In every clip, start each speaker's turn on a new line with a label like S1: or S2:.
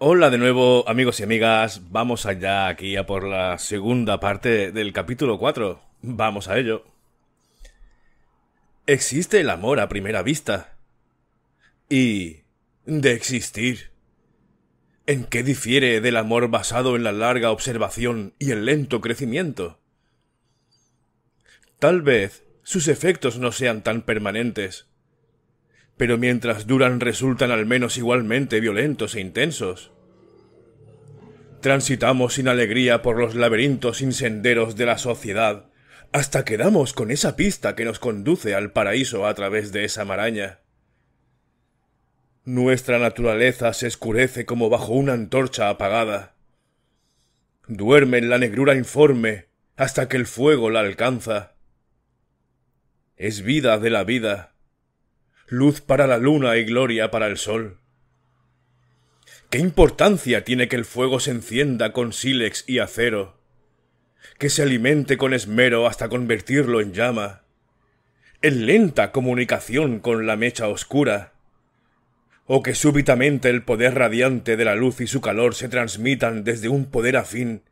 S1: Hola de nuevo amigos y amigas, vamos allá aquí a por la segunda parte del capítulo 4. Vamos a ello. Existe el amor a primera vista. Y... de existir. ¿En qué difiere del amor basado en la larga observación y el lento crecimiento? Tal vez sus efectos no sean tan permanentes, pero mientras duran resultan al menos igualmente violentos e intensos. Transitamos sin alegría por los laberintos sin senderos de la sociedad, hasta que damos con esa pista que nos conduce al paraíso a través de esa maraña. Nuestra naturaleza se escurece como bajo una antorcha apagada. Duerme en la negrura informe hasta que el fuego la alcanza. Es vida de la vida, luz para la luna y gloria para el sol. ¿Qué importancia tiene que el fuego se encienda con sílex y acero? Que se alimente con esmero hasta convertirlo en llama. En lenta comunicación con la mecha oscura. O que súbitamente el poder radiante de la luz y su calor se transmitan desde un poder afín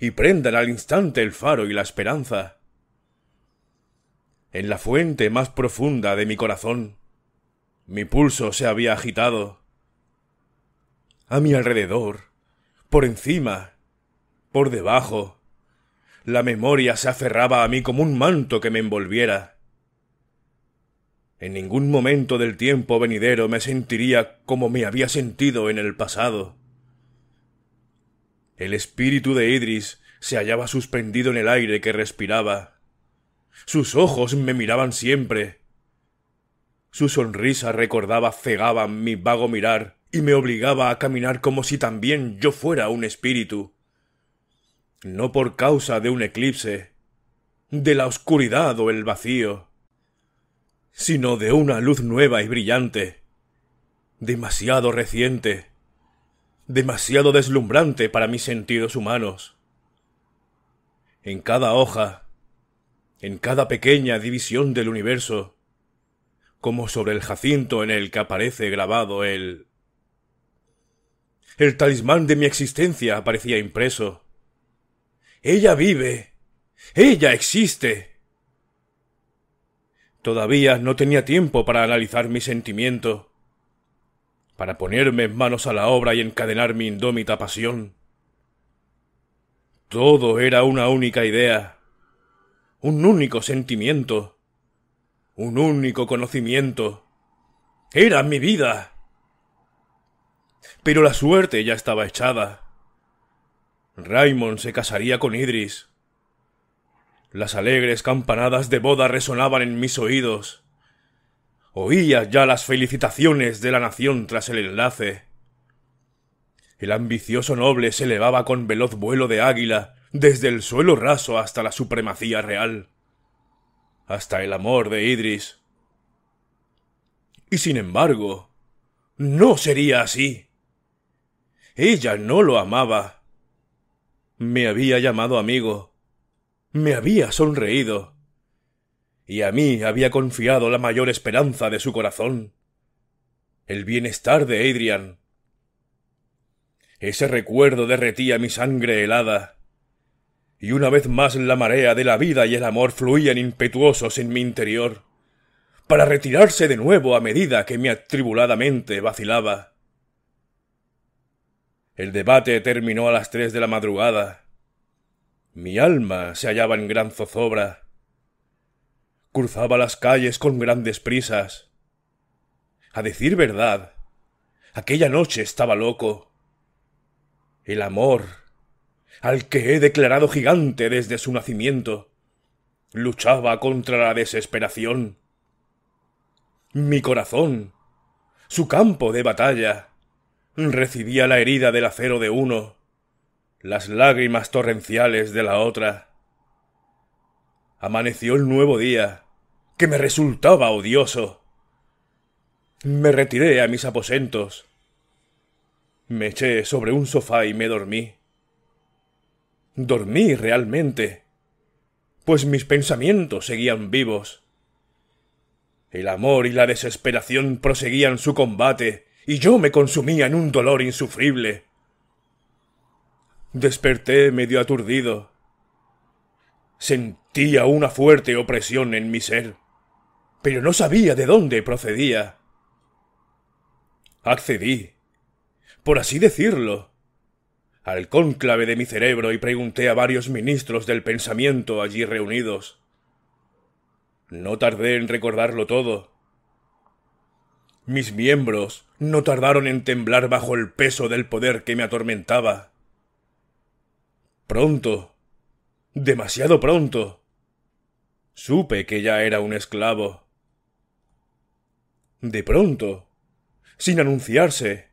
S1: y prendan al instante el faro y la esperanza. En la fuente más profunda de mi corazón mi pulso se había agitado. A mi alrededor, por encima, por debajo, la memoria se aferraba a mí como un manto que me envolviera. En ningún momento del tiempo venidero me sentiría como me había sentido en el pasado. El espíritu de Idris se hallaba suspendido en el aire que respiraba. Sus ojos me miraban siempre, su sonrisa recordaba, cegaba mi vago mirar y me obligaba a caminar como si también yo fuera un espíritu. No por causa de un eclipse, de la oscuridad o el vacío, sino de una luz nueva y brillante, demasiado reciente, demasiado deslumbrante para mis sentidos humanos. En cada hoja, en cada pequeña división del universo, como sobre el jacinto en el que aparece grabado el... El talismán de mi existencia aparecía impreso. Ella vive. Ella existe. Todavía no tenía tiempo para analizar mi sentimiento, para ponerme manos a la obra y encadenar mi indómita pasión. Todo era una única idea, un único sentimiento un único conocimiento. Era mi vida. Pero la suerte ya estaba echada. Raymond se casaría con Idris. Las alegres campanadas de boda resonaban en mis oídos. Oía ya las felicitaciones de la nación tras el enlace. El ambicioso noble se elevaba con veloz vuelo de águila desde el suelo raso hasta la supremacía real hasta el amor de Idris. Y sin embargo, no sería así. Ella no lo amaba. Me había llamado amigo. Me había sonreído. Y a mí había confiado la mayor esperanza de su corazón. El bienestar de Adrian. Ese recuerdo derretía mi sangre helada y una vez más la marea de la vida y el amor fluían impetuosos en mi interior, para retirarse de nuevo a medida que mi atribulada mente vacilaba. El debate terminó a las tres de la madrugada. Mi alma se hallaba en gran zozobra. Cruzaba las calles con grandes prisas. A decir verdad, aquella noche estaba loco. El amor al que he declarado gigante desde su nacimiento. Luchaba contra la desesperación. Mi corazón, su campo de batalla, recibía la herida del acero de uno, las lágrimas torrenciales de la otra. Amaneció el nuevo día, que me resultaba odioso. Me retiré a mis aposentos. Me eché sobre un sofá y me dormí. Dormí realmente, pues mis pensamientos seguían vivos. El amor y la desesperación proseguían su combate, y yo me consumía en un dolor insufrible. Desperté medio aturdido. Sentía una fuerte opresión en mi ser, pero no sabía de dónde procedía. Accedí, por así decirlo, al cónclave de mi cerebro y pregunté a varios ministros del pensamiento allí reunidos. No tardé en recordarlo todo. Mis miembros no tardaron en temblar bajo el peso del poder que me atormentaba. Pronto, demasiado pronto, supe que ya era un esclavo. De pronto, sin anunciarse,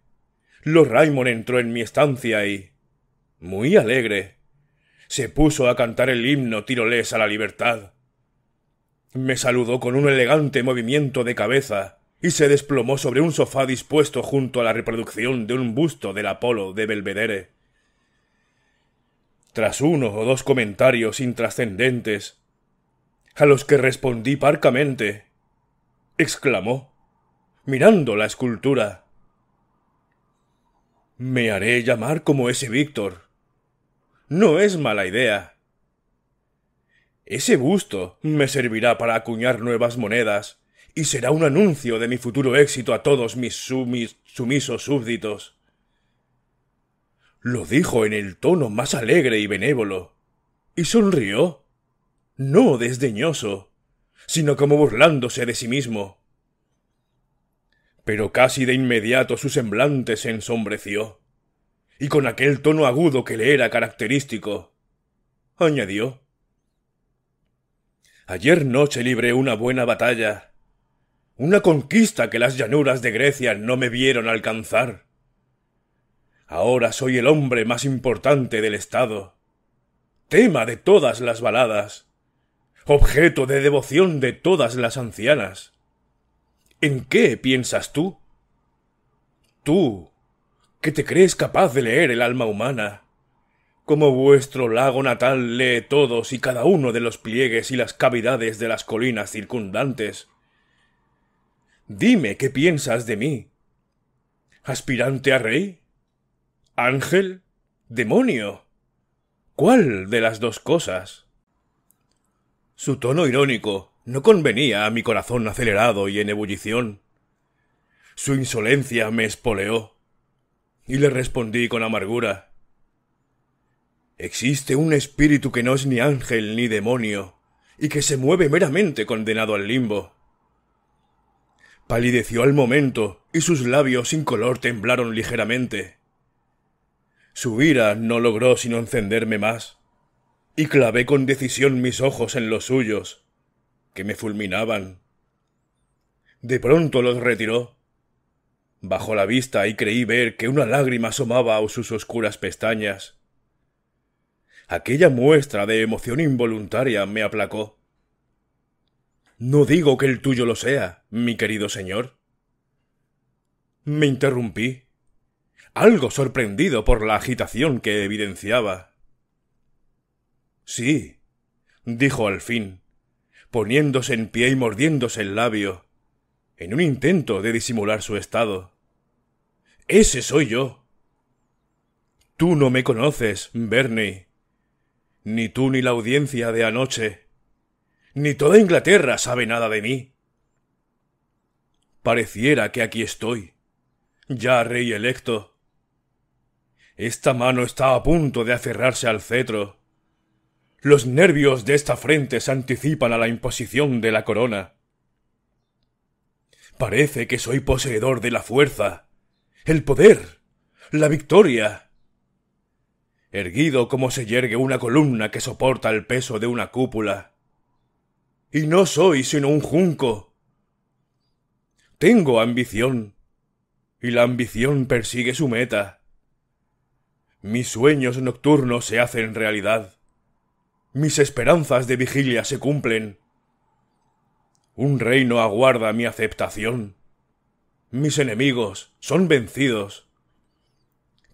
S1: Lord Raymond entró en mi estancia y, muy alegre, se puso a cantar el himno tirolés a la libertad. Me saludó con un elegante movimiento de cabeza y se desplomó sobre un sofá dispuesto junto a la reproducción de un busto del Apolo de Belvedere. Tras uno o dos comentarios intrascendentes, a los que respondí parcamente, exclamó, mirando la escultura. Me haré llamar como ese Víctor. No es mala idea. Ese busto me servirá para acuñar nuevas monedas, y será un anuncio de mi futuro éxito a todos mis, sumisos súbditos. Lo dijo en el tono más alegre y benévolo, y sonrió, no desdeñoso, sino como burlándose de sí mismo. Pero casi de inmediato su semblante se ensombreció y con aquel tono agudo que le era característico. añadió. Ayer noche libré una buena batalla, una conquista que las llanuras de Grecia no me vieron alcanzar. Ahora soy el hombre más importante del Estado, tema de todas las baladas, objeto de devoción de todas las ancianas. ¿En qué piensas tú? Tú, te crees capaz de leer el alma humana, como vuestro lago natal lee todos y cada uno de los pliegues y las cavidades de las colinas circundantes. Dime qué piensas de mí. ¿Aspirante a rey? ¿Ángel? ¿Demonio? ¿Cuál de las dos cosas? Su tono irónico no convenía a mi corazón acelerado y en ebullición. Su insolencia me espoleó y le respondí con amargura Existe un espíritu que no es ni ángel ni demonio, y que se mueve meramente condenado al limbo. Palideció al momento, y sus labios sin color temblaron ligeramente. Su ira no logró sino encenderme más, y clavé con decisión mis ojos en los suyos, que me fulminaban. De pronto los retiró, Bajó la vista y creí ver que una lágrima asomaba a sus oscuras pestañas. Aquella muestra de emoción involuntaria me aplacó. No digo que el tuyo lo sea, mi querido señor. Me interrumpí, algo sorprendido por la agitación que evidenciaba. Sí, dijo al fin, poniéndose en pie y mordiéndose el labio en un intento de disimular su estado. Ese soy yo. Tú no me conoces, Bernie. Ni tú ni la audiencia de anoche. Ni toda Inglaterra sabe nada de mí. Pareciera que aquí estoy, ya rey electo. Esta mano está a punto de aferrarse al cetro. Los nervios de esta frente se anticipan a la imposición de la corona. Parece que soy poseedor de la fuerza, el poder, la victoria. Erguido como se yergue una columna que soporta el peso de una cúpula. Y no soy sino un junco. Tengo ambición, y la ambición persigue su meta. Mis sueños nocturnos se hacen realidad. Mis esperanzas de vigilia se cumplen. Un reino aguarda mi aceptación. Mis enemigos son vencidos.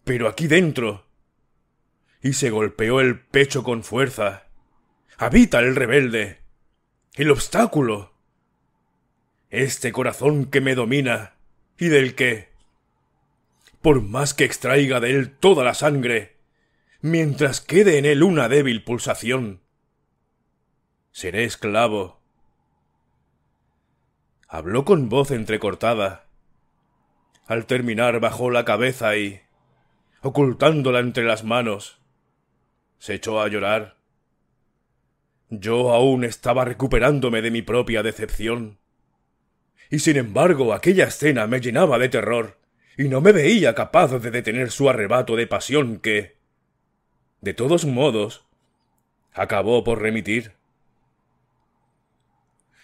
S1: Pero aquí dentro. Y se golpeó el pecho con fuerza. Habita el rebelde. El obstáculo. Este corazón que me domina y del que, por más que extraiga de él toda la sangre, mientras quede en él una débil pulsación, seré esclavo Habló con voz entrecortada. Al terminar bajó la cabeza y, ocultándola entre las manos, se echó a llorar. Yo aún estaba recuperándome de mi propia decepción. Y sin embargo aquella escena me llenaba de terror, y no me veía capaz de detener su arrebato de pasión que, de todos modos, acabó por remitir.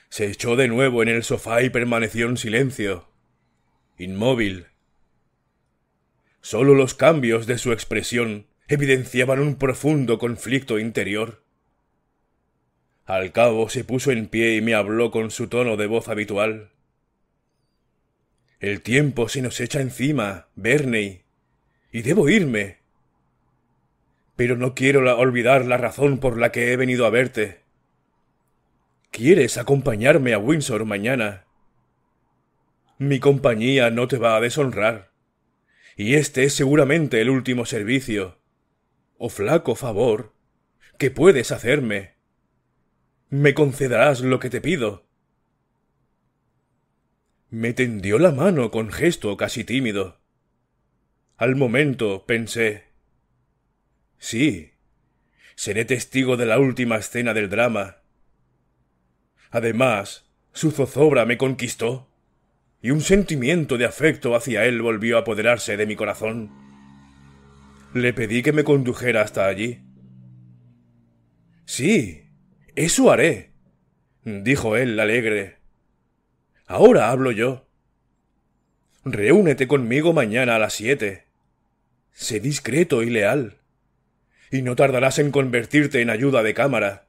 S1: Se echó de nuevo en el sofá y permaneció en silencio, inmóvil. Sólo los cambios de su expresión evidenciaban un profundo conflicto interior. Al cabo se puso en pie y me habló con su tono de voz habitual. El tiempo se nos echa encima, Verney, y debo irme. Pero no quiero olvidar la razón por la que he venido a verte. ¿Quieres acompañarme a Windsor mañana? Mi compañía no te va a deshonrar. Y este es seguramente el último servicio, o oh, flaco favor, que puedes hacerme. Me concederás lo que te pido. Me tendió la mano con gesto casi tímido. Al momento pensé Sí, seré testigo de la última escena del drama Además, su zozobra me conquistó, y un sentimiento de afecto hacia él volvió a apoderarse de mi corazón. Le pedí que me condujera hasta allí. Sí, eso haré, dijo él alegre. Ahora hablo yo. Reúnete conmigo mañana a las siete. Sé discreto y leal, y no tardarás en convertirte en ayuda de cámara.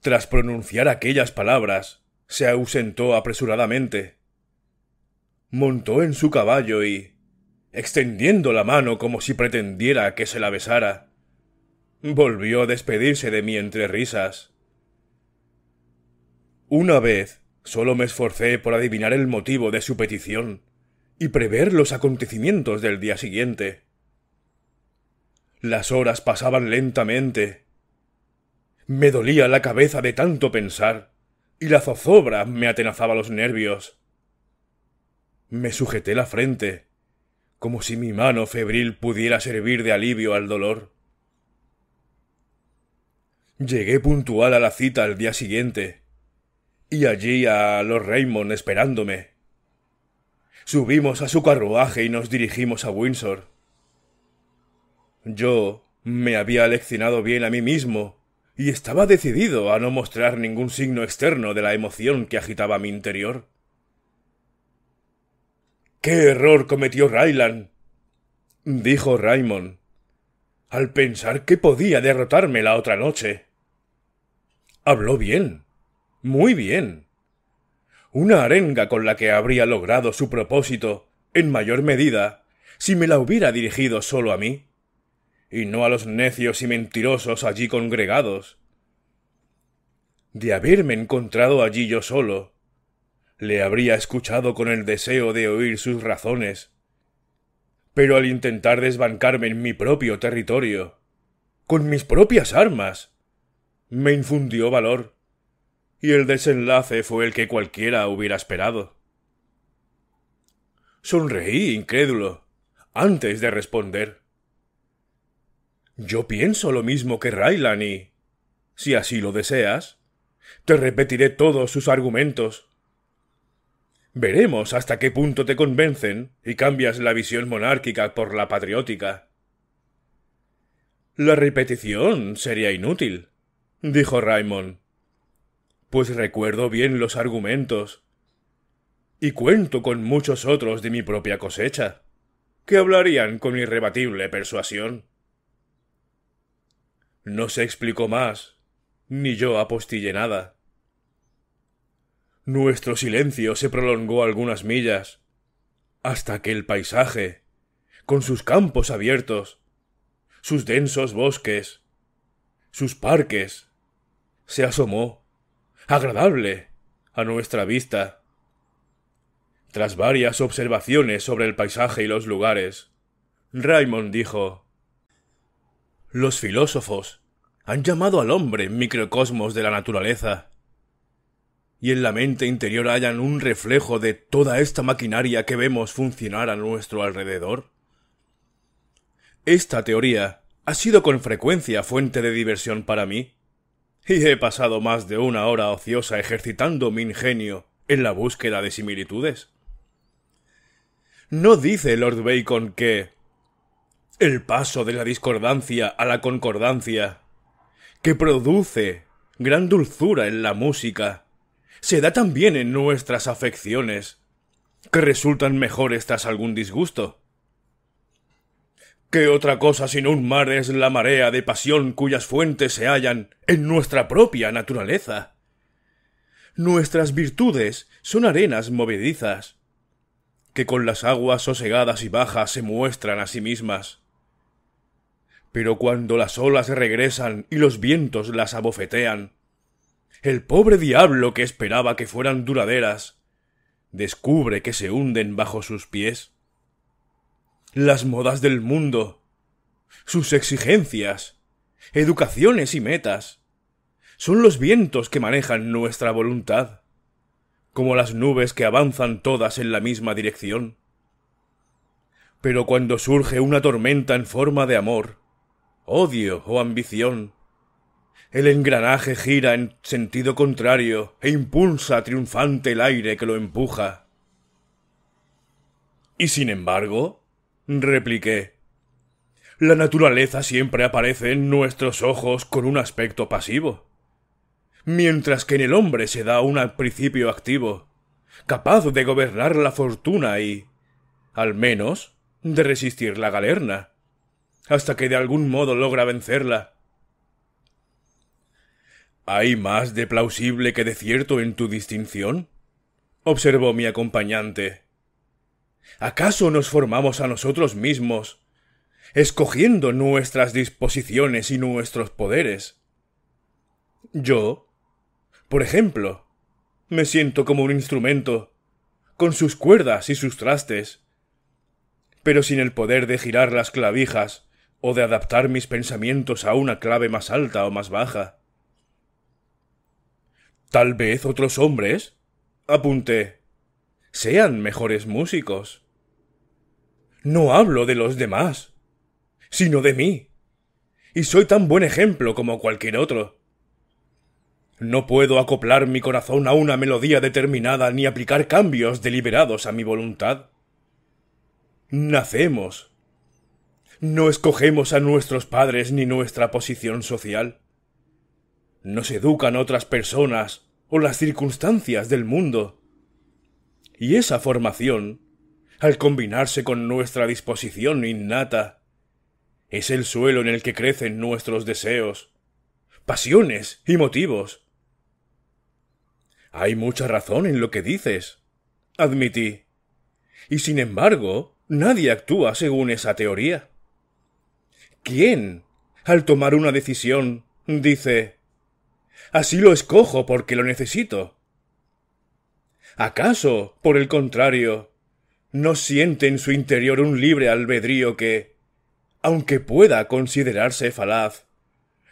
S1: Tras pronunciar aquellas palabras, se ausentó apresuradamente. Montó en su caballo y, extendiendo la mano como si pretendiera que se la besara, volvió a despedirse de mí entre risas. Una vez solo me esforcé por adivinar el motivo de su petición y prever los acontecimientos del día siguiente. Las horas pasaban lentamente me dolía la cabeza de tanto pensar, y la zozobra me atenazaba los nervios. Me sujeté la frente, como si mi mano febril pudiera servir de alivio al dolor. Llegué puntual a la cita al día siguiente, y allí a los Raymond esperándome. Subimos a su carruaje y nos dirigimos a Windsor. Yo me había leccionado bien a mí mismo y estaba decidido a no mostrar ningún signo externo de la emoción que agitaba mi interior. ¡Qué error cometió Ryland! dijo Raymond, al pensar que podía derrotarme la otra noche. Habló bien, muy bien. Una arenga con la que habría logrado su propósito, en mayor medida, si me la hubiera dirigido solo a mí y no a los necios y mentirosos allí congregados. De haberme encontrado allí yo solo, le habría escuchado con el deseo de oír sus razones. Pero al intentar desbancarme en mi propio territorio, con mis propias armas, me infundió valor, y el desenlace fue el que cualquiera hubiera esperado. Sonreí incrédulo, antes de responder. Yo pienso lo mismo que Rylan y... Si así lo deseas, te repetiré todos sus argumentos. Veremos hasta qué punto te convencen y cambias la visión monárquica por la patriótica. La repetición sería inútil, dijo Raymond. Pues recuerdo bien los argumentos. Y cuento con muchos otros de mi propia cosecha, que hablarían con irrebatible persuasión. No se explicó más, ni yo apostillé nada. Nuestro silencio se prolongó algunas millas, hasta que el paisaje, con sus campos abiertos, sus densos bosques, sus parques, se asomó, agradable, a nuestra vista. Tras varias observaciones sobre el paisaje y los lugares, Raymond dijo los filósofos han llamado al hombre microcosmos de la naturaleza, y en la mente interior hallan un reflejo de toda esta maquinaria que vemos funcionar a nuestro alrededor. Esta teoría ha sido con frecuencia fuente de diversión para mí, y he pasado más de una hora ociosa ejercitando mi ingenio en la búsqueda de similitudes. ¿No dice Lord Bacon que el paso de la discordancia a la concordancia, que produce gran dulzura en la música, se da también en nuestras afecciones, que resultan mejores tras algún disgusto. ¿Qué otra cosa sino un mar es la marea de pasión cuyas fuentes se hallan en nuestra propia naturaleza? Nuestras virtudes son arenas movedizas, que con las aguas sosegadas y bajas se muestran a sí mismas. Pero cuando las olas regresan y los vientos las abofetean, el pobre diablo que esperaba que fueran duraderas, descubre que se hunden bajo sus pies. Las modas del mundo, sus exigencias, educaciones y metas, son los vientos que manejan nuestra voluntad, como las nubes que avanzan todas en la misma dirección. Pero cuando surge una tormenta en forma de amor, odio o oh ambición. El engranaje gira en sentido contrario e impulsa triunfante el aire que lo empuja. Y sin embargo, repliqué, la naturaleza siempre aparece en nuestros ojos con un aspecto pasivo, mientras que en el hombre se da un principio activo, capaz de gobernar la fortuna y, al menos, de resistir la galerna hasta que de algún modo logra vencerla. ¿Hay más de plausible que de cierto en tu distinción? observó mi acompañante. ¿Acaso nos formamos a nosotros mismos, escogiendo nuestras disposiciones y nuestros poderes? Yo, por ejemplo, me siento como un instrumento, con sus cuerdas y sus trastes, pero sin el poder de girar las clavijas o de adaptar mis pensamientos a una clave más alta o más baja. Tal vez otros hombres, apunté, sean mejores músicos. No hablo de los demás, sino de mí. Y soy tan buen ejemplo como cualquier otro. No puedo acoplar mi corazón a una melodía determinada ni aplicar cambios deliberados a mi voluntad. Nacemos no escogemos a nuestros padres ni nuestra posición social. Nos educan otras personas o las circunstancias del mundo. Y esa formación, al combinarse con nuestra disposición innata, es el suelo en el que crecen nuestros deseos, pasiones y motivos. Hay mucha razón en lo que dices, admití. Y sin embargo, nadie actúa según esa teoría. ¿Quién? Al tomar una decisión, dice Así lo escojo porque lo necesito. ¿Acaso, por el contrario, no siente en su interior un libre albedrío que, aunque pueda considerarse falaz,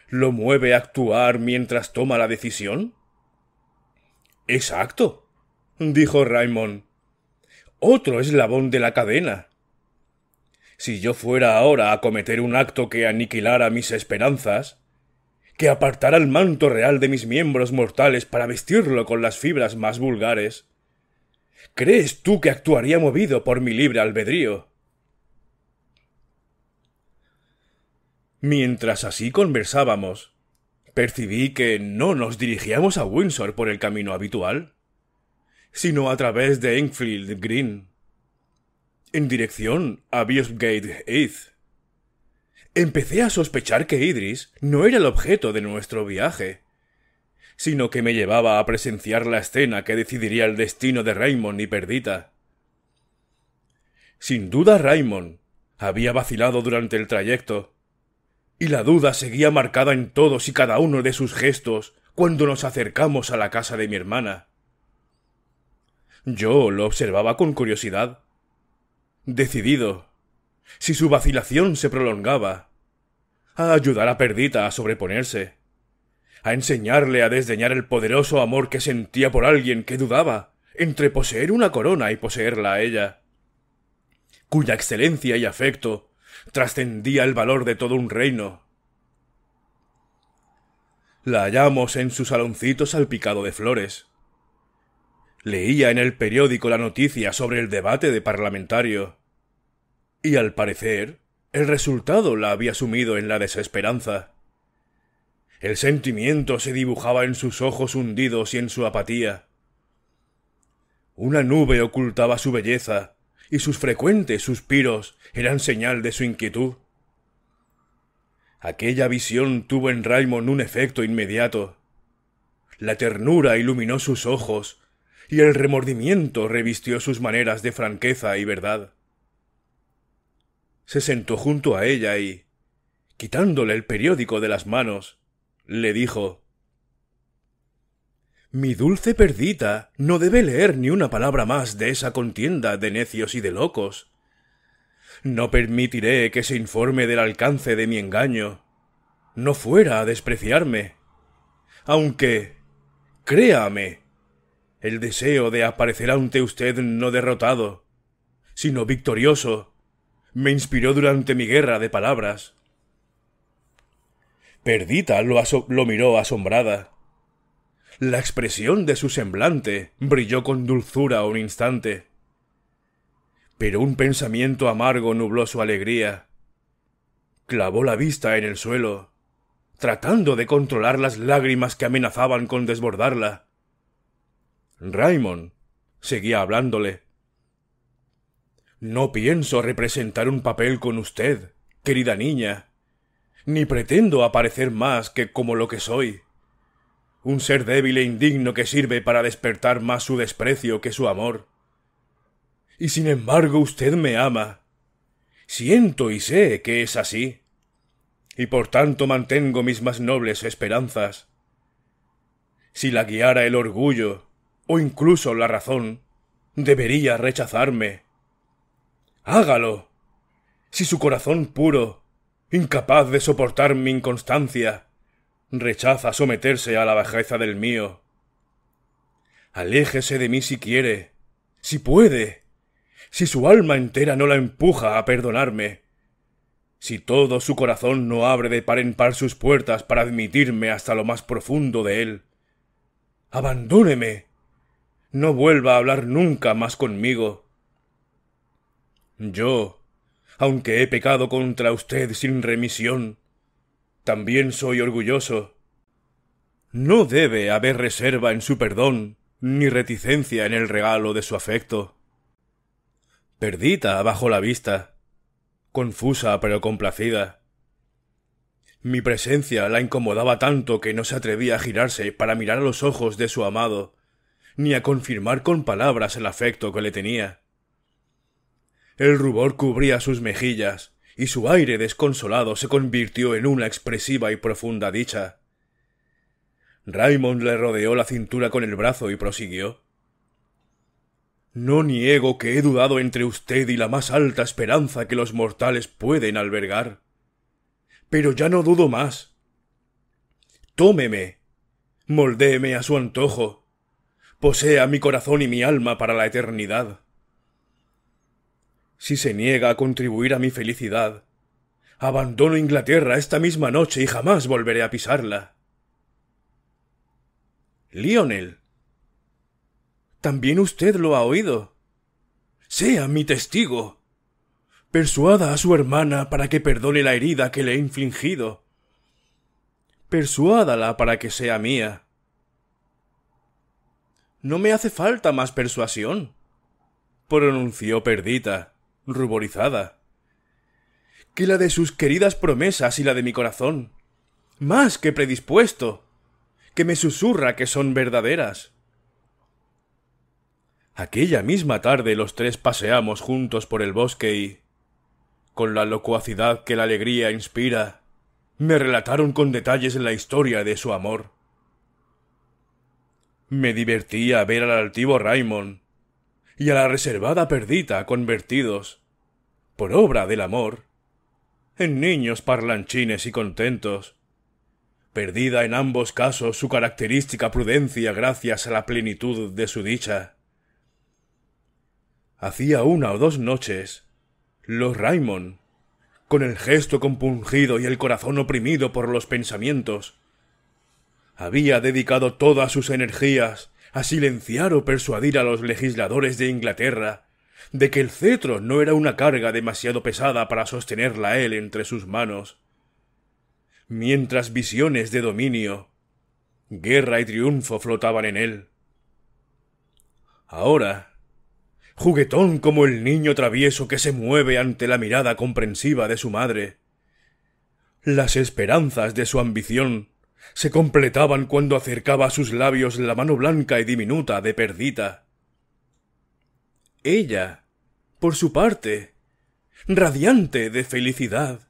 S1: lo mueve a actuar mientras toma la decisión? Exacto, dijo Raymond. Otro eslabón de la cadena si yo fuera ahora a cometer un acto que aniquilara mis esperanzas, que apartara el manto real de mis miembros mortales para vestirlo con las fibras más vulgares, ¿crees tú que actuaría movido por mi libre albedrío? Mientras así conversábamos, percibí que no nos dirigíamos a Windsor por el camino habitual, sino a través de Enfield Green en dirección a Bishopgate Heath. Empecé a sospechar que Idris no era el objeto de nuestro viaje, sino que me llevaba a presenciar la escena que decidiría el destino de Raymond y Perdita. Sin duda Raymond había vacilado durante el trayecto, y la duda seguía marcada en todos y cada uno de sus gestos cuando nos acercamos a la casa de mi hermana. Yo lo observaba con curiosidad, decidido, si su vacilación se prolongaba, a ayudar a Perdita a sobreponerse, a enseñarle a desdeñar el poderoso amor que sentía por alguien que dudaba entre poseer una corona y poseerla a ella, cuya excelencia y afecto trascendía el valor de todo un reino. La hallamos en su saloncito salpicado de flores, Leía en el periódico la noticia sobre el debate de parlamentario. Y al parecer, el resultado la había sumido en la desesperanza. El sentimiento se dibujaba en sus ojos hundidos y en su apatía. Una nube ocultaba su belleza, y sus frecuentes suspiros eran señal de su inquietud. Aquella visión tuvo en Raymond un efecto inmediato. La ternura iluminó sus ojos y el remordimiento revistió sus maneras de franqueza y verdad. Se sentó junto a ella y, quitándole el periódico de las manos, le dijo Mi dulce perdita no debe leer ni una palabra más de esa contienda de necios y de locos. No permitiré que se informe del alcance de mi engaño. No fuera a despreciarme. Aunque, créame, el deseo de aparecer ante usted no derrotado, sino victorioso, me inspiró durante mi guerra de palabras. Perdita lo, miró asombrada. La expresión de su semblante brilló con dulzura un instante. Pero un pensamiento amargo nubló su alegría. Clavó la vista en el suelo, tratando de controlar las lágrimas que amenazaban con desbordarla. Raymond, seguía hablándole. No pienso representar un papel con usted, querida niña, ni pretendo aparecer más que como lo que soy. Un ser débil e indigno que sirve para despertar más su desprecio que su amor. Y sin embargo usted me ama. Siento y sé que es así. Y por tanto mantengo mis más nobles esperanzas. Si la guiara el orgullo, o incluso la razón, debería rechazarme. Hágalo. Si su corazón puro, incapaz de soportar mi inconstancia, rechaza someterse a la bajeza del mío. Aléjese de mí si quiere, si puede, si su alma entera no la empuja a perdonarme, si todo su corazón no abre de par en par sus puertas para admitirme hasta lo más profundo de él. Abandóneme no vuelva a hablar nunca más conmigo. Yo, aunque he pecado contra usted sin remisión, también soy orgulloso. No debe haber reserva en su perdón, ni reticencia en el regalo de su afecto. Perdita bajo la vista, confusa pero complacida. Mi presencia la incomodaba tanto que no se atrevía a girarse para mirar a los ojos de su amado ni a confirmar con palabras el afecto que le tenía. El rubor cubría sus mejillas, y su aire desconsolado se convirtió en una expresiva y profunda dicha. Raymond le rodeó la cintura con el brazo y prosiguió. No niego que he dudado entre usted y la más alta esperanza que los mortales pueden albergar. Pero ya no dudo más. Tómeme. Moldéeme a su antojo posea mi corazón y mi alma para la eternidad. Si se niega a contribuir a mi felicidad, abandono Inglaterra esta misma noche y jamás volveré a pisarla. Lionel. También usted lo ha oído. Sea mi testigo. Persuada a su hermana para que perdone la herida que le he infligido. Persuádala para que sea mía. No me hace falta más persuasión. pronunció Perdita, ruborizada. Que la de sus queridas promesas y la de mi corazón. Más que predispuesto. Que me susurra que son verdaderas. Aquella misma tarde los tres paseamos juntos por el bosque y, con la locuacidad que la alegría inspira, me relataron con detalles la historia de su amor. Me divertía ver al altivo Raymond y a la reservada perdita convertidos, por obra del amor, en niños parlanchines y contentos, perdida en ambos casos su característica prudencia gracias a la plenitud de su dicha. Hacía una o dos noches, los Raymond, con el gesto compungido y el corazón oprimido por los pensamientos, había dedicado todas sus energías a silenciar o persuadir a los legisladores de Inglaterra de que el cetro no era una carga demasiado pesada para sostenerla él entre sus manos. Mientras visiones de dominio, guerra y triunfo flotaban en él. Ahora, juguetón como el niño travieso que se mueve ante la mirada comprensiva de su madre, las esperanzas de su ambición se completaban cuando acercaba a sus labios la mano blanca y diminuta de perdita. Ella, por su parte, radiante de felicidad,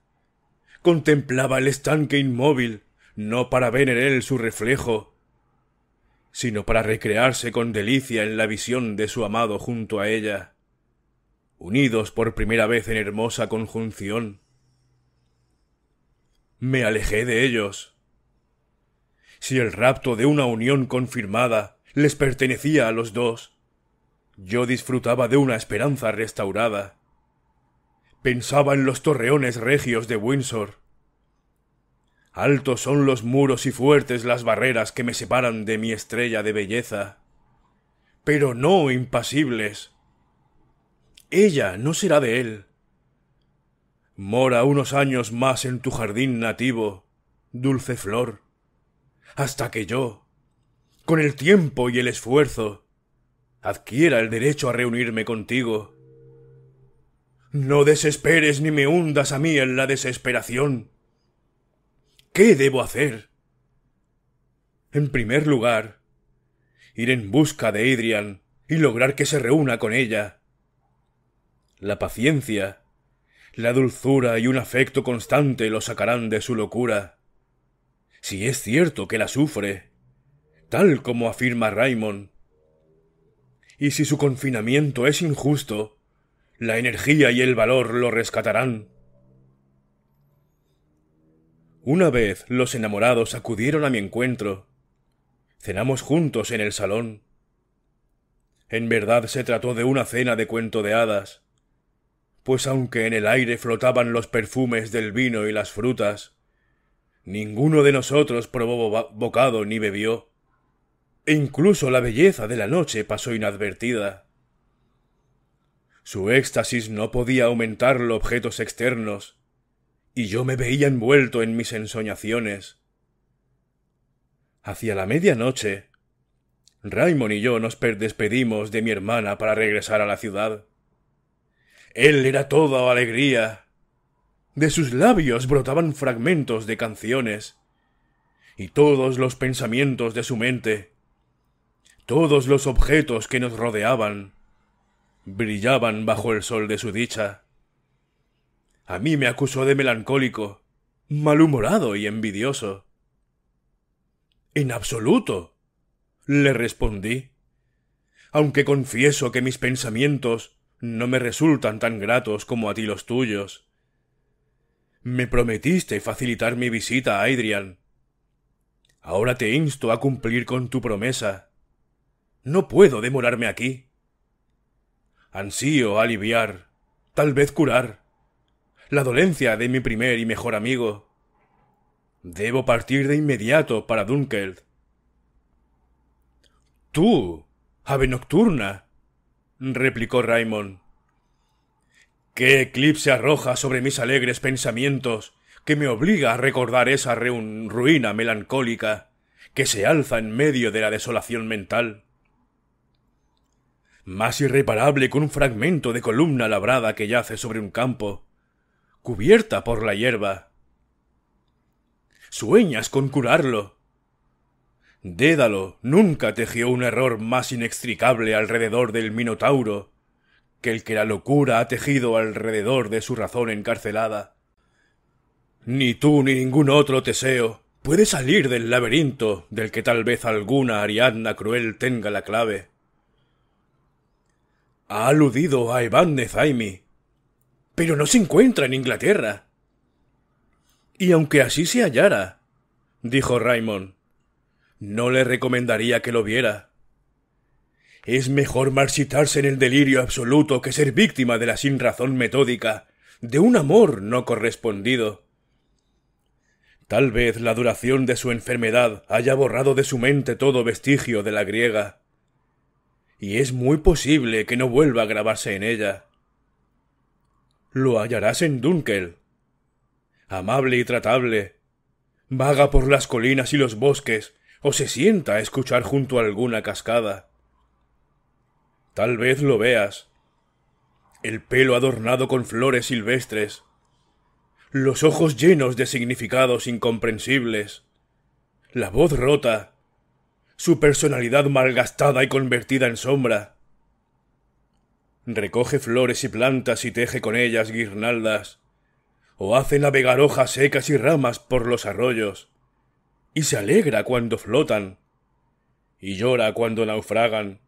S1: contemplaba el estanque inmóvil, no para ver en él su reflejo, sino para recrearse con delicia en la visión de su amado junto a ella, unidos por primera vez en hermosa conjunción. Me alejé de ellos si el rapto de una unión confirmada les pertenecía a los dos, yo disfrutaba de una esperanza restaurada. Pensaba en los torreones regios de Windsor. Altos son los muros y fuertes las barreras que me separan de mi estrella de belleza. Pero no impasibles. Ella no será de él. Mora unos años más en tu jardín nativo, dulce flor hasta que yo, con el tiempo y el esfuerzo, adquiera el derecho a reunirme contigo. No desesperes ni me hundas a mí en la desesperación. ¿Qué debo hacer? En primer lugar, ir en busca de Adrian y lograr que se reúna con ella. La paciencia, la dulzura y un afecto constante lo sacarán de su locura si es cierto que la sufre, tal como afirma Raymond. Y si su confinamiento es injusto, la energía y el valor lo rescatarán. Una vez los enamorados acudieron a mi encuentro. Cenamos juntos en el salón. En verdad se trató de una cena de cuento de hadas, pues aunque en el aire flotaban los perfumes del vino y las frutas, Ninguno de nosotros probó bocado ni bebió. E incluso la belleza de la noche pasó inadvertida. Su éxtasis no podía aumentar los objetos externos, y yo me veía envuelto en mis ensoñaciones. Hacia la medianoche, Raymond y yo nos despedimos de mi hermana para regresar a la ciudad. Él era todo alegría, de sus labios brotaban fragmentos de canciones. Y todos los pensamientos de su mente, todos los objetos que nos rodeaban, brillaban bajo el sol de su dicha. A mí me acusó de melancólico, malhumorado y envidioso. En absoluto, le respondí, aunque confieso que mis pensamientos no me resultan tan gratos como a ti los tuyos. Me prometiste facilitar mi visita a Adrian. Ahora te insto a cumplir con tu promesa. No puedo demorarme aquí. Ansío aliviar, tal vez curar, la dolencia de mi primer y mejor amigo. Debo partir de inmediato para Dunkeld. Tú, ave nocturna, replicó Raymond qué eclipse arroja sobre mis alegres pensamientos, que me obliga a recordar esa ruina melancólica que se alza en medio de la desolación mental. Más irreparable que un fragmento de columna labrada que yace sobre un campo, cubierta por la hierba. Sueñas con curarlo. Dédalo nunca tejió un error más inextricable alrededor del Minotauro que el que la locura ha tejido alrededor de su razón encarcelada. Ni tú ni ningún otro Teseo puede salir del laberinto del que tal vez alguna Ariadna cruel tenga la clave. Ha aludido a de Zaimi, pero no se encuentra en Inglaterra. Y aunque así se hallara, dijo Raymond, no le recomendaría que lo viera. Es mejor marchitarse en el delirio absoluto que ser víctima de la sinrazón metódica, de un amor no correspondido. Tal vez la duración de su enfermedad haya borrado de su mente todo vestigio de la griega. Y es muy posible que no vuelva a grabarse en ella. Lo hallarás en Dunkel. Amable y tratable. Vaga por las colinas y los bosques, o se sienta a escuchar junto a alguna cascada. Tal vez lo veas. El pelo adornado con flores silvestres. Los ojos llenos de significados incomprensibles. La voz rota. Su personalidad malgastada y convertida en sombra. Recoge flores y plantas y teje con ellas guirnaldas. O hace navegar hojas secas y ramas por los arroyos. Y se alegra cuando flotan. Y llora cuando naufragan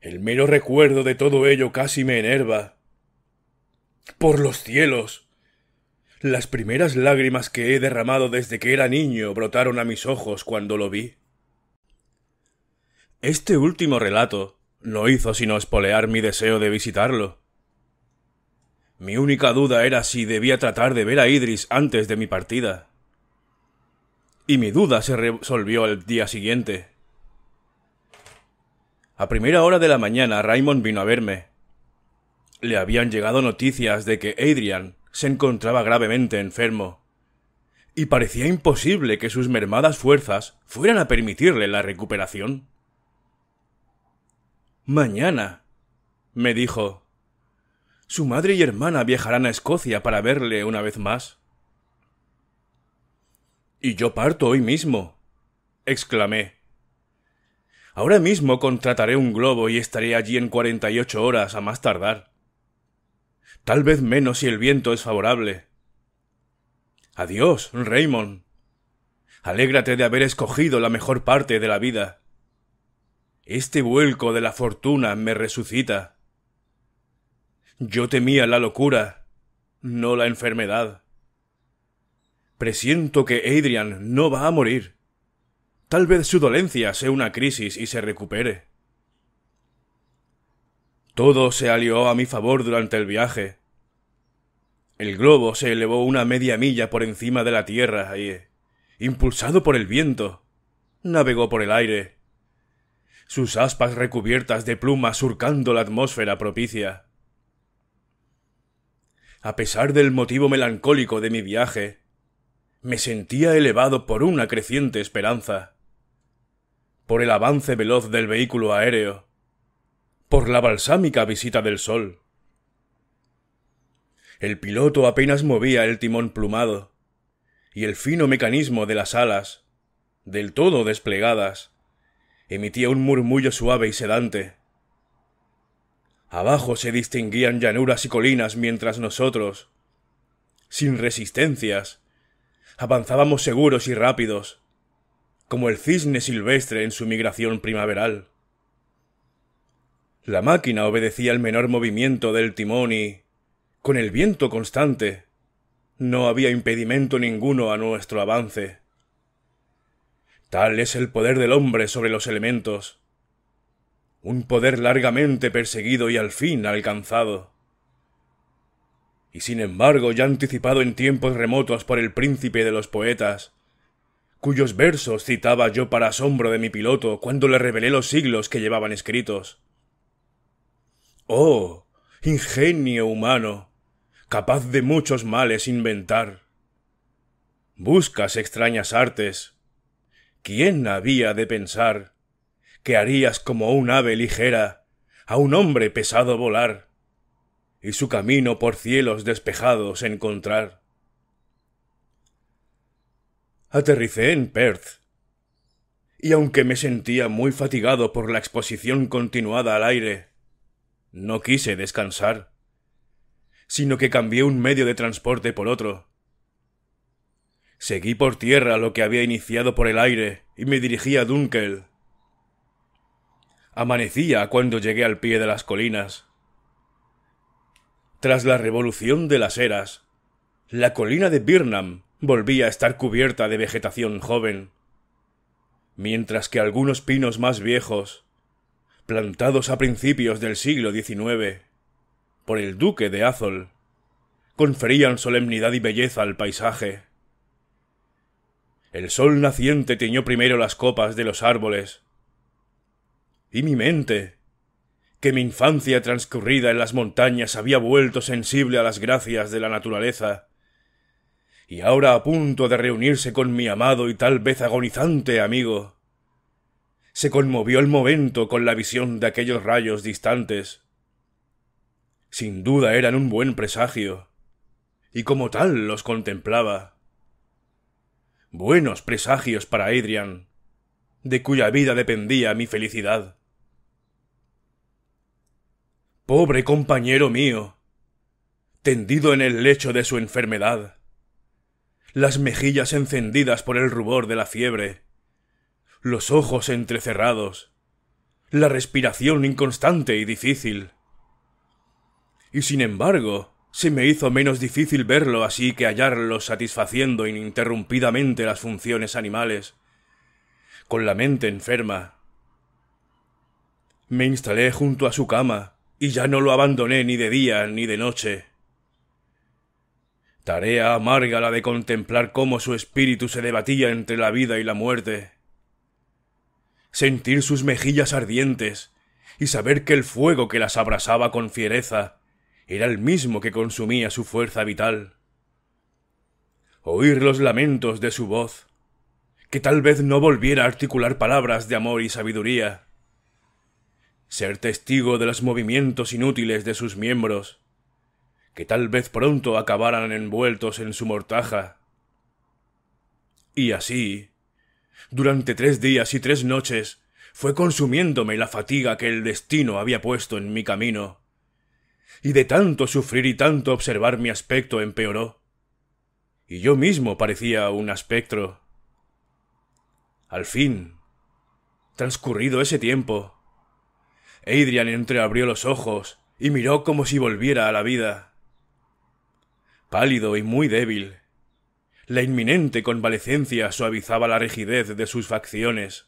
S1: el mero recuerdo de todo ello casi me enerva. Por los cielos. Las primeras lágrimas que he derramado desde que era niño brotaron a mis ojos cuando lo vi. Este último relato no hizo sino espolear mi deseo de visitarlo. Mi única duda era si debía tratar de ver a Idris antes de mi partida. Y mi duda se resolvió al día siguiente. A primera hora de la mañana Raymond vino a verme. Le habían llegado noticias de que Adrian se encontraba gravemente enfermo, y parecía imposible que sus mermadas fuerzas fueran a permitirle la recuperación. Mañana, me dijo. Su madre y hermana viajarán a Escocia para verle una vez más. Y yo parto hoy mismo, exclamé. Ahora mismo contrataré un globo y estaré allí en cuarenta y ocho horas a más tardar. Tal vez menos si el viento es favorable. Adiós, Raymond. Alégrate de haber escogido la mejor parte de la vida. Este vuelco de la fortuna me resucita. Yo temía la locura, no la enfermedad. Presiento que Adrian no va a morir. Tal vez su dolencia sea una crisis y se recupere. Todo se alió a mi favor durante el viaje. El globo se elevó una media milla por encima de la tierra y, impulsado por el viento, navegó por el aire, sus aspas recubiertas de plumas surcando la atmósfera propicia. A pesar del motivo melancólico de mi viaje, me sentía elevado por una creciente esperanza por el avance veloz del vehículo aéreo, por la balsámica visita del sol. El piloto apenas movía el timón plumado, y el fino mecanismo de las alas, del todo desplegadas, emitía un murmullo suave y sedante. Abajo se distinguían llanuras y colinas mientras nosotros, sin resistencias, avanzábamos seguros y rápidos, como el cisne silvestre en su migración primaveral. La máquina obedecía al menor movimiento del timón y, con el viento constante, no había impedimento ninguno a nuestro avance. Tal es el poder del hombre sobre los elementos. Un poder largamente perseguido y al fin alcanzado. Y sin embargo ya anticipado en tiempos remotos por el príncipe de los poetas, cuyos versos citaba yo para asombro de mi piloto cuando le revelé los siglos que llevaban escritos. Oh, ingenio humano, capaz de muchos males inventar. Buscas extrañas artes. ¿Quién había de pensar que harías como un ave ligera a un hombre pesado volar y su camino por cielos despejados encontrar? aterricé en Perth. Y aunque me sentía muy fatigado por la exposición continuada al aire, no quise descansar, sino que cambié un medio de transporte por otro. Seguí por tierra lo que había iniciado por el aire y me dirigí a Dunkel. Amanecía cuando llegué al pie de las colinas. Tras la revolución de las eras, la colina de Birnam volvía a estar cubierta de vegetación joven, mientras que algunos pinos más viejos, plantados a principios del siglo XIX por el duque de Azol, conferían solemnidad y belleza al paisaje. El sol naciente tiñó primero las copas de los árboles, y mi mente, que mi infancia transcurrida en las montañas había vuelto sensible a las gracias de la naturaleza, y ahora a punto de reunirse con mi amado y tal vez agonizante amigo. Se conmovió el momento con la visión de aquellos rayos distantes. Sin duda eran un buen presagio, y como tal los contemplaba. Buenos presagios para Adrian, de cuya vida dependía mi felicidad. Pobre compañero mío, tendido en el lecho de su enfermedad las mejillas encendidas por el rubor de la fiebre, los ojos entrecerrados, la respiración inconstante y difícil. Y sin embargo, se me hizo menos difícil verlo así que hallarlo satisfaciendo ininterrumpidamente las funciones animales, con la mente enferma. Me instalé junto a su cama, y ya no lo abandoné ni de día ni de noche. Tarea amarga la de contemplar cómo su espíritu se debatía entre la vida y la muerte. Sentir sus mejillas ardientes y saber que el fuego que las abrasaba con fiereza era el mismo que consumía su fuerza vital. Oír los lamentos de su voz, que tal vez no volviera a articular palabras de amor y sabiduría. Ser testigo de los movimientos inútiles de sus miembros, que tal vez pronto acabaran envueltos en su mortaja. Y así, durante tres días y tres noches, fue consumiéndome la fatiga que el destino había puesto en mi camino. Y de tanto sufrir y tanto observar mi aspecto empeoró. Y yo mismo parecía un espectro. Al fin, transcurrido ese tiempo, Adrian entreabrió los ojos y miró como si volviera a la vida pálido y muy débil. La inminente convalecencia suavizaba la rigidez de sus facciones.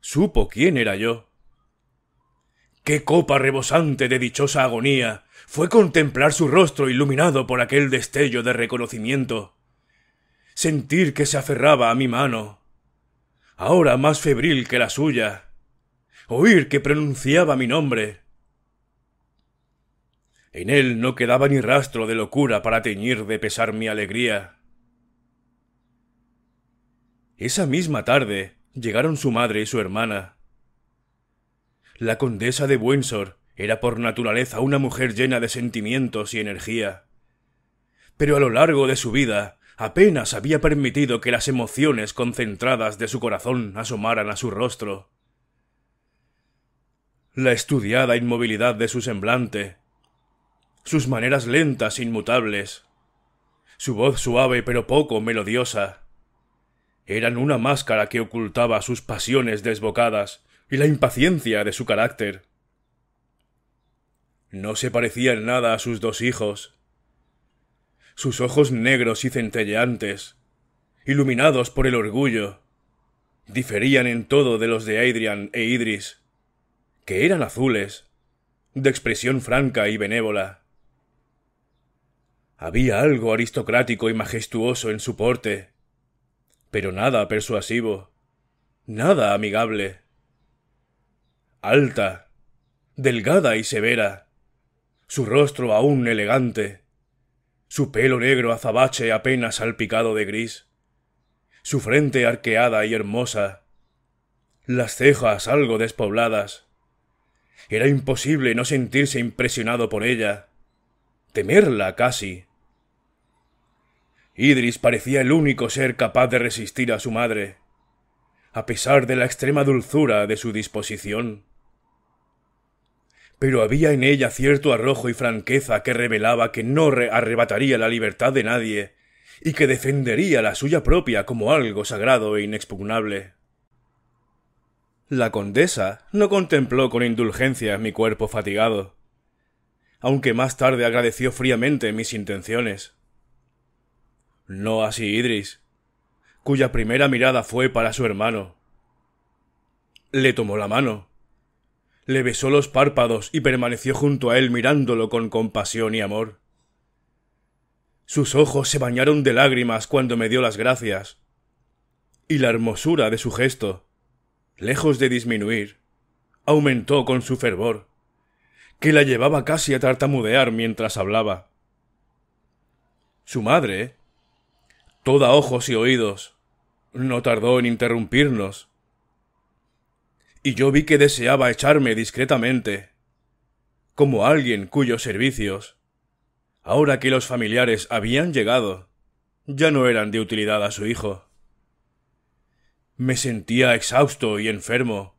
S1: Supo quién era yo. ¡Qué copa rebosante de dichosa agonía fue contemplar su rostro iluminado por aquel destello de reconocimiento! Sentir que se aferraba a mi mano, ahora más febril que la suya, oír que pronunciaba mi nombre, en él no quedaba ni rastro de locura para teñir de pesar mi alegría. Esa misma tarde llegaron su madre y su hermana. La condesa de Buensor era por naturaleza una mujer llena de sentimientos y energía. Pero a lo largo de su vida apenas había permitido que las emociones concentradas de su corazón asomaran a su rostro. La estudiada inmovilidad de su semblante sus maneras lentas inmutables, su voz suave pero poco melodiosa, eran una máscara que ocultaba sus pasiones desbocadas y la impaciencia de su carácter. No se parecían nada a sus dos hijos. Sus ojos negros y centelleantes, iluminados por el orgullo, diferían en todo de los de Adrian e Idris, que eran azules, de expresión franca y benévola. Había algo aristocrático y majestuoso en su porte, pero nada persuasivo, nada amigable. Alta, delgada y severa, su rostro aún elegante, su pelo negro azabache apenas salpicado de gris, su frente arqueada y hermosa, las cejas algo despobladas. Era imposible no sentirse impresionado por ella, temerla casi Idris parecía el único ser capaz de resistir a su madre, a pesar de la extrema dulzura de su disposición. Pero había en ella cierto arrojo y franqueza que revelaba que no arrebataría la libertad de nadie y que defendería la suya propia como algo sagrado e inexpugnable. La condesa no contempló con indulgencia mi cuerpo fatigado, aunque más tarde agradeció fríamente mis intenciones. No así Idris, cuya primera mirada fue para su hermano. Le tomó la mano, le besó los párpados y permaneció junto a él mirándolo con compasión y amor. Sus ojos se bañaron de lágrimas cuando me dio las gracias. Y la hermosura de su gesto, lejos de disminuir, aumentó con su fervor, que la llevaba casi a tartamudear mientras hablaba. Su madre, toda ojos y oídos. No tardó en interrumpirnos. Y yo vi que deseaba echarme discretamente, como alguien cuyos servicios, ahora que los familiares habían llegado, ya no eran de utilidad a su hijo. Me sentía exhausto y enfermo,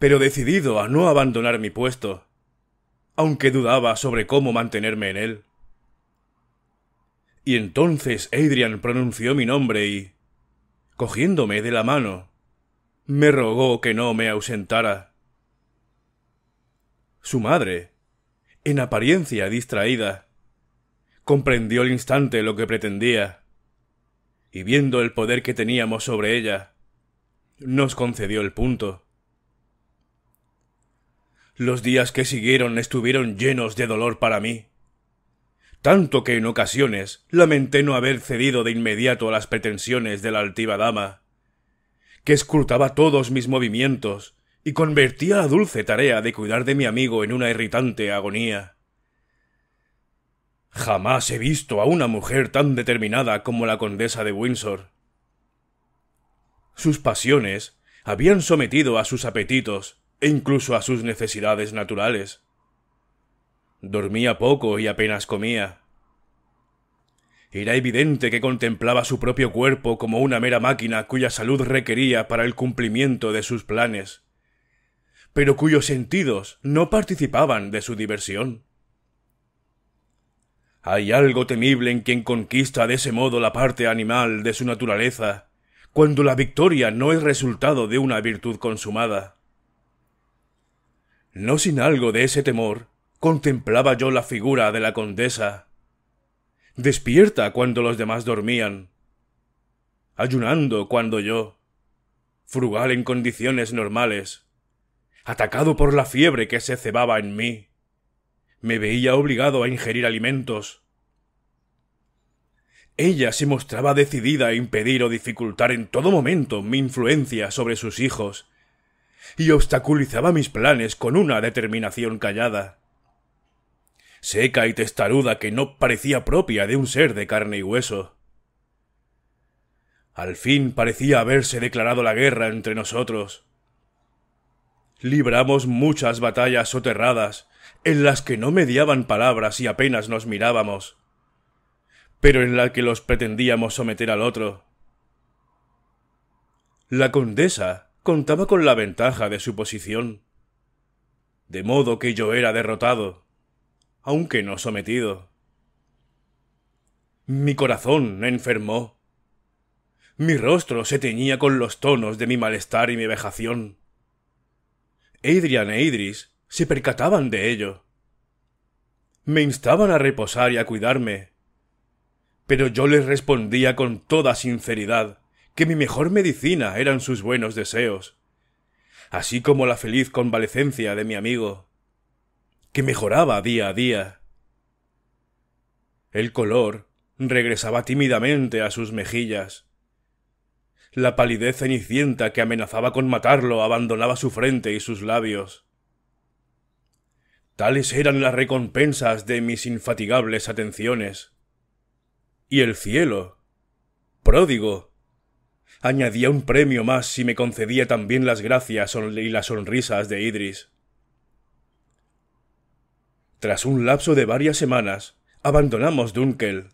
S1: pero decidido a no abandonar mi puesto, aunque dudaba sobre cómo mantenerme en él. Y entonces Adrian pronunció mi nombre y, cogiéndome de la mano, me rogó que no me ausentara. Su madre, en apariencia distraída, comprendió al instante lo que pretendía, y viendo el poder que teníamos sobre ella, nos concedió el punto. Los días que siguieron estuvieron llenos de dolor para mí tanto que en ocasiones lamenté no haber cedido de inmediato a las pretensiones de la altiva dama, que escrutaba todos mis movimientos y convertía la dulce tarea de cuidar de mi amigo en una irritante agonía. Jamás he visto a una mujer tan determinada como la condesa de Windsor. Sus pasiones habían sometido a sus apetitos e incluso a sus necesidades naturales. Dormía poco y apenas comía. Era evidente que contemplaba su propio cuerpo como una mera máquina cuya salud requería para el cumplimiento de sus planes, pero cuyos sentidos no participaban de su diversión. Hay algo temible en quien conquista de ese modo la parte animal de su naturaleza, cuando la victoria no es resultado de una virtud consumada. No sin algo de ese temor, contemplaba yo la figura de la condesa, despierta cuando los demás dormían, ayunando cuando yo, frugal en condiciones normales, atacado por la fiebre que se cebaba en mí, me veía obligado a ingerir alimentos. Ella se mostraba decidida a impedir o dificultar en todo momento mi influencia sobre sus hijos, y obstaculizaba mis planes con una determinación callada seca y testaruda que no parecía propia de un ser de carne y hueso. Al fin parecía haberse declarado la guerra entre nosotros. Libramos muchas batallas soterradas, en las que no mediaban palabras y apenas nos mirábamos, pero en la que los pretendíamos someter al otro. La condesa contaba con la ventaja de su posición, de modo que yo era derrotado aunque no sometido. Mi corazón enfermó. Mi rostro se teñía con los tonos de mi malestar y mi vejación. Adrian e Idris se percataban de ello. Me instaban a reposar y a cuidarme, pero yo les respondía con toda sinceridad que mi mejor medicina eran sus buenos deseos, así como la feliz convalecencia de mi amigo que mejoraba día a día. El color regresaba tímidamente a sus mejillas. La palidez cenicienta que amenazaba con matarlo abandonaba su frente y sus labios. Tales eran las recompensas de mis infatigables atenciones. Y el cielo, pródigo, añadía un premio más si me concedía también las gracias y las sonrisas de Idris. Tras un lapso de varias semanas, abandonamos Dunkel.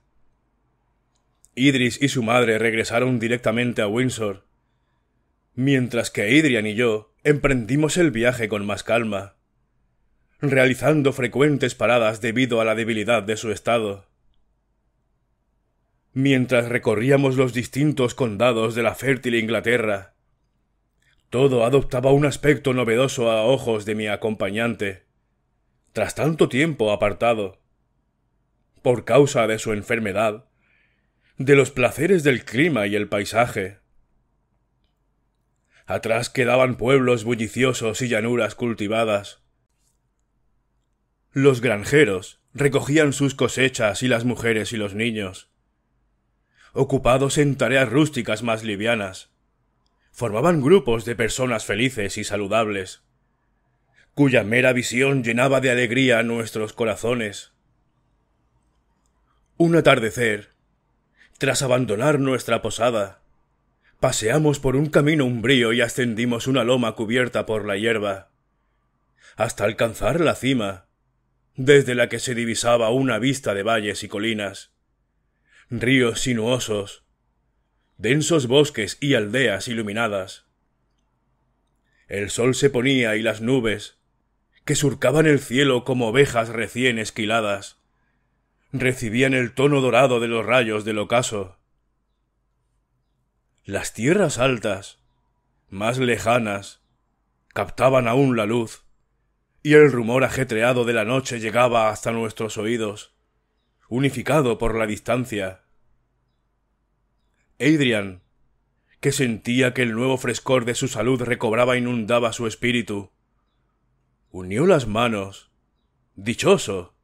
S1: Idris y su madre regresaron directamente a Windsor, mientras que Idrian y yo emprendimos el viaje con más calma, realizando frecuentes paradas debido a la debilidad de su estado. Mientras recorríamos los distintos condados de la fértil Inglaterra, todo adoptaba un aspecto novedoso a ojos de mi acompañante tras tanto tiempo apartado, por causa de su enfermedad, de los placeres del clima y el paisaje. Atrás quedaban pueblos bulliciosos y llanuras cultivadas. Los granjeros recogían sus cosechas y las mujeres y los niños, ocupados en tareas rústicas más livianas. Formaban grupos de personas felices y saludables cuya mera visión llenaba de alegría nuestros corazones. Un atardecer, tras abandonar nuestra posada, paseamos por un camino umbrío y ascendimos una loma cubierta por la hierba, hasta alcanzar la cima, desde la que se divisaba una vista de valles y colinas, ríos sinuosos, densos bosques y aldeas iluminadas. El sol se ponía y las nubes, que surcaban el cielo como ovejas recién esquiladas. Recibían el tono dorado de los rayos del ocaso. Las tierras altas, más lejanas, captaban aún la luz, y el rumor ajetreado de la noche llegaba hasta nuestros oídos, unificado por la distancia. Adrian, que sentía que el nuevo frescor de su salud recobraba e inundaba su espíritu, unió las manos, dichoso,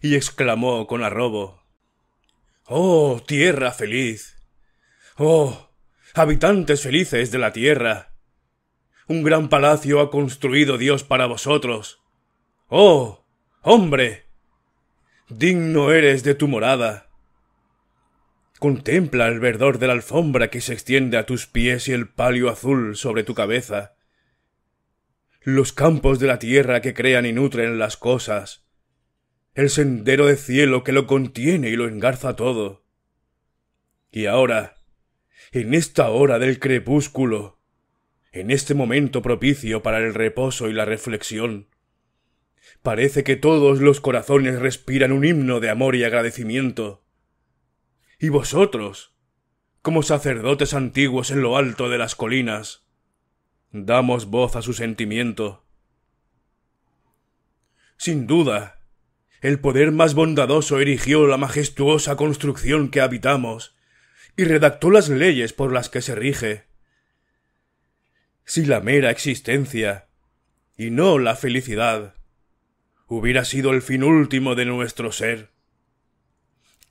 S1: y exclamó con arrobo Oh, tierra feliz. Oh, habitantes felices de la tierra. Un gran palacio ha construido Dios para vosotros. Oh, hombre. Digno eres de tu morada. Contempla el verdor de la alfombra que se extiende a tus pies y el palio azul sobre tu cabeza los campos de la tierra que crean y nutren las cosas, el sendero de cielo que lo contiene y lo engarza todo. Y ahora, en esta hora del crepúsculo, en este momento propicio para el reposo y la reflexión, parece que todos los corazones respiran un himno de amor y agradecimiento. Y vosotros, como sacerdotes antiguos en lo alto de las colinas, damos voz a su sentimiento. Sin duda, el poder más bondadoso erigió la majestuosa construcción que habitamos y redactó las leyes por las que se rige. Si la mera existencia, y no la felicidad, hubiera sido el fin último de nuestro ser,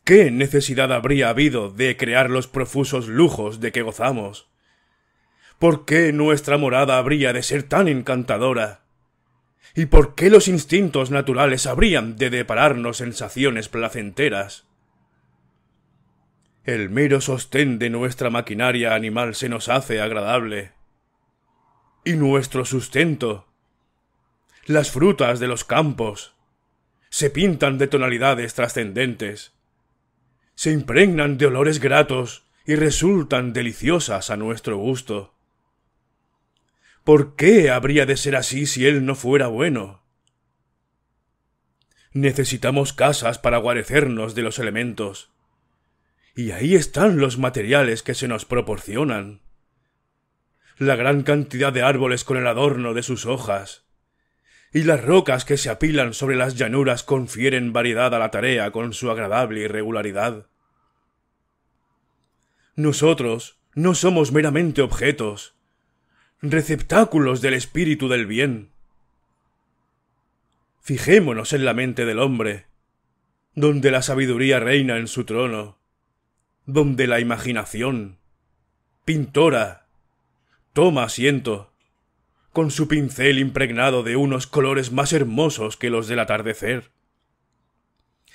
S1: ¿qué necesidad habría habido de crear los profusos lujos de que gozamos? ¿Por qué nuestra morada habría de ser tan encantadora? ¿Y por qué los instintos naturales habrían de depararnos sensaciones placenteras? El mero sostén de nuestra maquinaria animal se nos hace agradable. Y nuestro sustento. Las frutas de los campos se pintan de tonalidades trascendentes, se impregnan de olores gratos y resultan deliciosas a nuestro gusto. ¿Por qué habría de ser así si él no fuera bueno? Necesitamos casas para guarecernos de los elementos. Y ahí están los materiales que se nos proporcionan. La gran cantidad de árboles con el adorno de sus hojas. Y las rocas que se apilan sobre las llanuras confieren variedad a la tarea con su agradable irregularidad. Nosotros no somos meramente objetos, receptáculos del espíritu del bien. Fijémonos en la mente del hombre, donde la sabiduría reina en su trono, donde la imaginación, pintora, toma asiento, con su pincel impregnado de unos colores más hermosos que los del atardecer,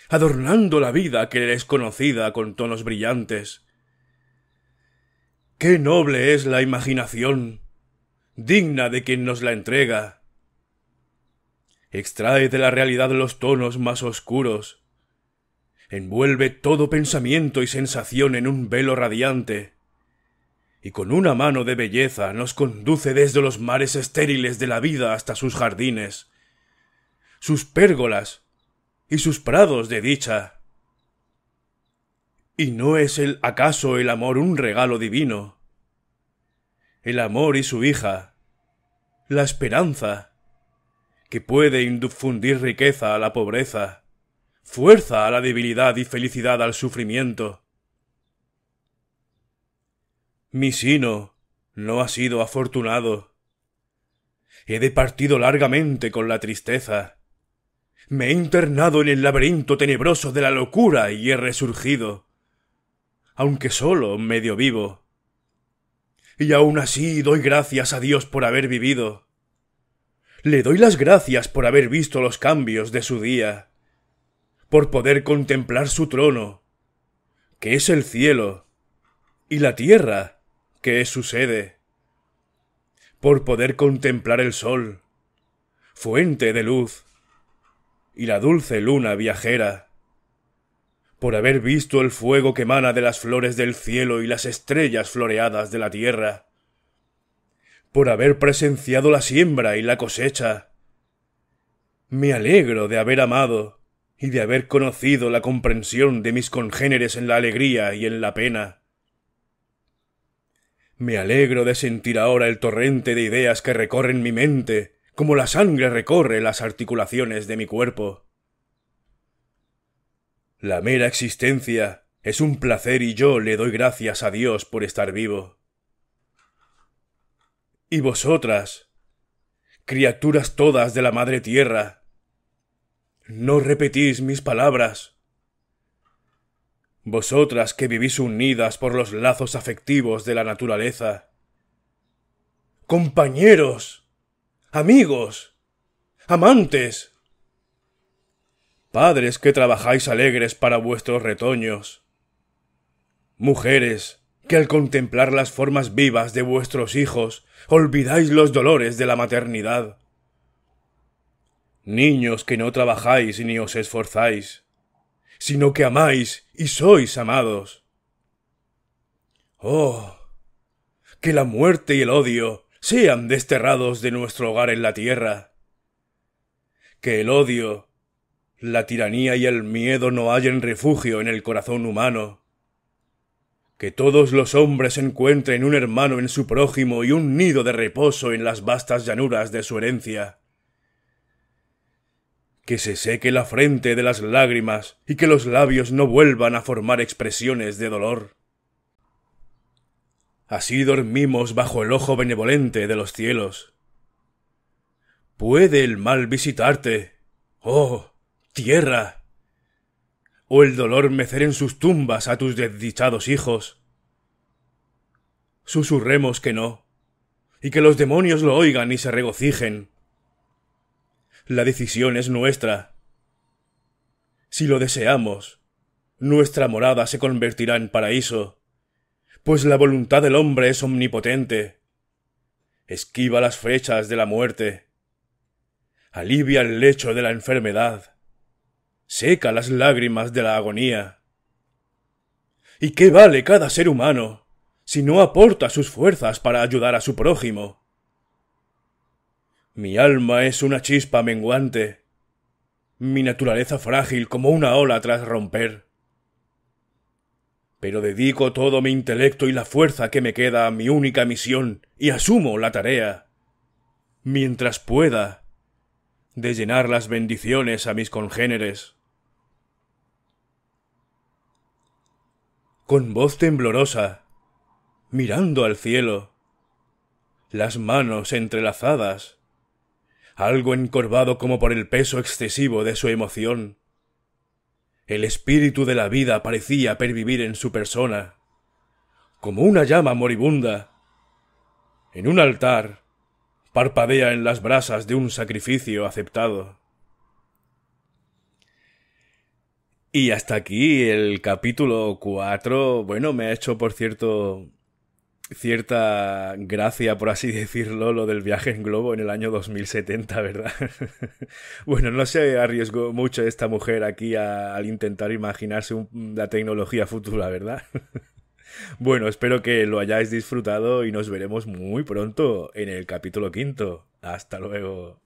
S1: adornando la vida que le es conocida con tonos brillantes. ¡Qué noble es la imaginación! digna de quien nos la entrega. Extrae de la realidad los tonos más oscuros. Envuelve todo pensamiento y sensación en un velo radiante. Y con una mano de belleza nos conduce desde los mares estériles de la vida hasta sus jardines, sus pérgolas y sus prados de dicha. ¿Y no es el acaso el amor un regalo divino? el amor y su hija, la esperanza, que puede indufundir riqueza a la pobreza, fuerza a la debilidad y felicidad al sufrimiento. Mi sino no ha sido afortunado. He departido largamente con la tristeza. Me he internado en el laberinto tenebroso de la locura y he resurgido, aunque solo medio vivo y aún así doy gracias a Dios por haber vivido. Le doy las gracias por haber visto los cambios de su día, por poder contemplar su trono, que es el cielo, y la tierra, que es su sede, por poder contemplar el sol, fuente de luz, y la dulce luna viajera, por haber visto el fuego que emana de las flores del cielo y las estrellas floreadas de la tierra, por haber presenciado la siembra y la cosecha. Me alegro de haber amado y de haber conocido la comprensión de mis congéneres en la alegría y en la pena. Me alegro de sentir ahora el torrente de ideas que recorren mi mente, como la sangre recorre las articulaciones de mi cuerpo. La mera existencia es un placer y yo le doy gracias a Dios por estar vivo. Y vosotras, criaturas todas de la Madre Tierra, no repetís mis palabras. Vosotras que vivís unidas por los lazos afectivos de la naturaleza. Compañeros, amigos, amantes, Padres que trabajáis alegres para vuestros retoños. Mujeres que al contemplar las formas vivas de vuestros hijos olvidáis los dolores de la maternidad. Niños que no trabajáis ni os esforzáis, sino que amáis y sois amados. Oh, que la muerte y el odio sean desterrados de nuestro hogar en la tierra. Que el odio la tiranía y el miedo no hallen refugio en el corazón humano. Que todos los hombres encuentren un hermano en su prójimo y un nido de reposo en las vastas llanuras de su herencia. Que se seque la frente de las lágrimas y que los labios no vuelvan a formar expresiones de dolor. Así dormimos bajo el ojo benevolente de los cielos. ¿Puede el mal visitarte? Oh, tierra, o el dolor mecer en sus tumbas a tus desdichados hijos. Susurremos que no, y que los demonios lo oigan y se regocijen. La decisión es nuestra. Si lo deseamos, nuestra morada se convertirá en paraíso, pues la voluntad del hombre es omnipotente. Esquiva las flechas de la muerte. Alivia el lecho de la enfermedad seca las lágrimas de la agonía. ¿Y qué vale cada ser humano si no aporta sus fuerzas para ayudar a su prójimo? Mi alma es una chispa menguante, mi naturaleza frágil como una ola tras romper. Pero dedico todo mi intelecto y la fuerza que me queda a mi única misión y asumo la tarea. Mientras pueda, de llenar las bendiciones a mis congéneres. Con voz temblorosa, mirando al cielo, las manos entrelazadas, algo encorvado como por el peso excesivo de su emoción. El espíritu de la vida parecía pervivir en su persona, como una llama moribunda. En un altar, parpadea en las brasas de un sacrificio aceptado. Y hasta aquí el capítulo 4. Bueno, me ha hecho, por cierto, cierta gracia, por así decirlo, lo del viaje en globo en el año 2070, ¿verdad? bueno, no se arriesgó mucho esta mujer aquí al intentar imaginarse la tecnología futura, ¿verdad? Bueno, espero que lo hayáis disfrutado y nos veremos muy pronto en el capítulo quinto. Hasta luego.